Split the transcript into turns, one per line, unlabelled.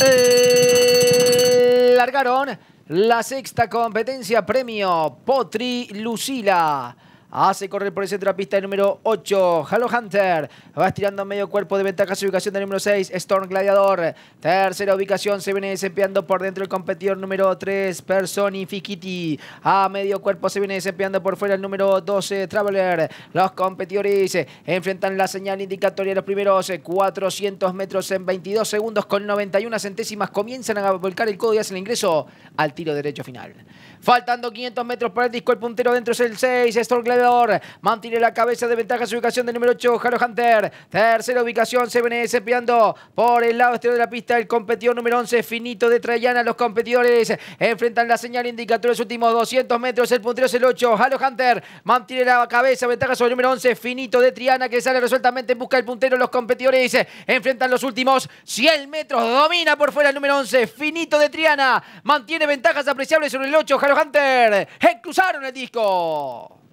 Eh, largaron la sexta competencia premio Potri Lucila. Hace correr por el centro de la pista el número 8, Halo Hunter. Va estirando medio cuerpo de ventaja su ubicación del número 6, Storm Gladiador. Tercera ubicación se viene desempeando por dentro el competidor número 3, Personifikiti. A medio cuerpo se viene desempeando por fuera el número 12, Traveler. Los competidores enfrentan la señal indicatoria de los primeros 400 metros en 22 segundos con 91 centésimas. Comienzan a volcar el codo y hacen el ingreso al tiro derecho final. Faltando 500 metros para el disco, el puntero dentro es el 6, Storm Gladiador Mantiene la cabeza de ventaja su ubicación del número 8, Halo Hunter. Tercera ubicación se viene desempeñando por el lado exterior de la pista el competidor número 11, Finito de Triana. Los competidores enfrentan la señal indicatoria. los últimos 200 metros. El puntero es el 8, Halo Hunter. Mantiene la cabeza, ventaja sobre el número 11, Finito de Triana, que sale resueltamente en busca el puntero. Los competidores enfrentan los últimos 100 metros. Domina por fuera el número 11, Finito de Triana. Mantiene ventajas apreciables sobre el 8, Halo Hunter. Cruzaron el disco.